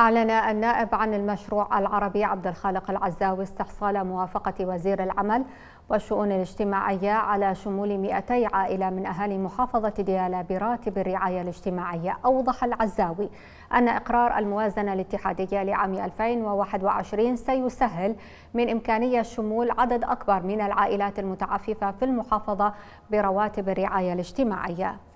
أعلن النائب عن المشروع العربي عبد الخالق العزاوي استحصال موافقة وزير العمل والشؤون الاجتماعية على شمول 200 عائلة من أهالي محافظة ديالى براتب الرعاية الاجتماعية أوضح العزاوي أن إقرار الموازنة الاتحادية لعام 2021 سيسهل من إمكانية شمول عدد أكبر من العائلات المتعففة في المحافظة برواتب الرعاية الاجتماعية